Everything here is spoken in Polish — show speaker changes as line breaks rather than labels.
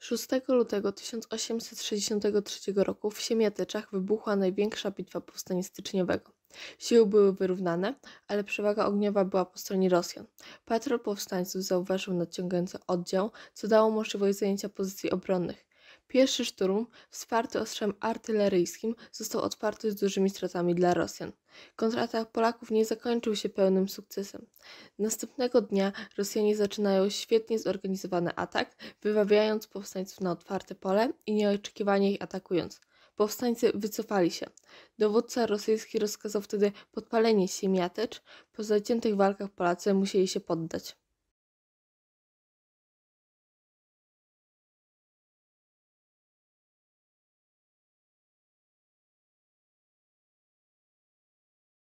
6 lutego 1863 roku w Siemiatyczach wybuchła największa bitwa powstania styczniowego. Siły były wyrównane, ale przewaga ogniowa była po stronie Rosjan. Patrol powstańców zauważył nadciągający oddział, co dało możliwość zajęcia pozycji obronnych. Pierwszy szturm, wsparty ostrzem artyleryjskim, został otwarty z dużymi stratami dla Rosjan. Kontratak Polaków nie zakończył się pełnym sukcesem. Następnego dnia Rosjanie zaczynają świetnie zorganizowany atak, wywawiając powstańców na otwarte pole i nieoczekiwanie ich atakując. Powstańcy wycofali się. Dowódca rosyjski rozkazał wtedy podpalenie miatecz. Po zaciętych walkach Polacy musieli się poddać.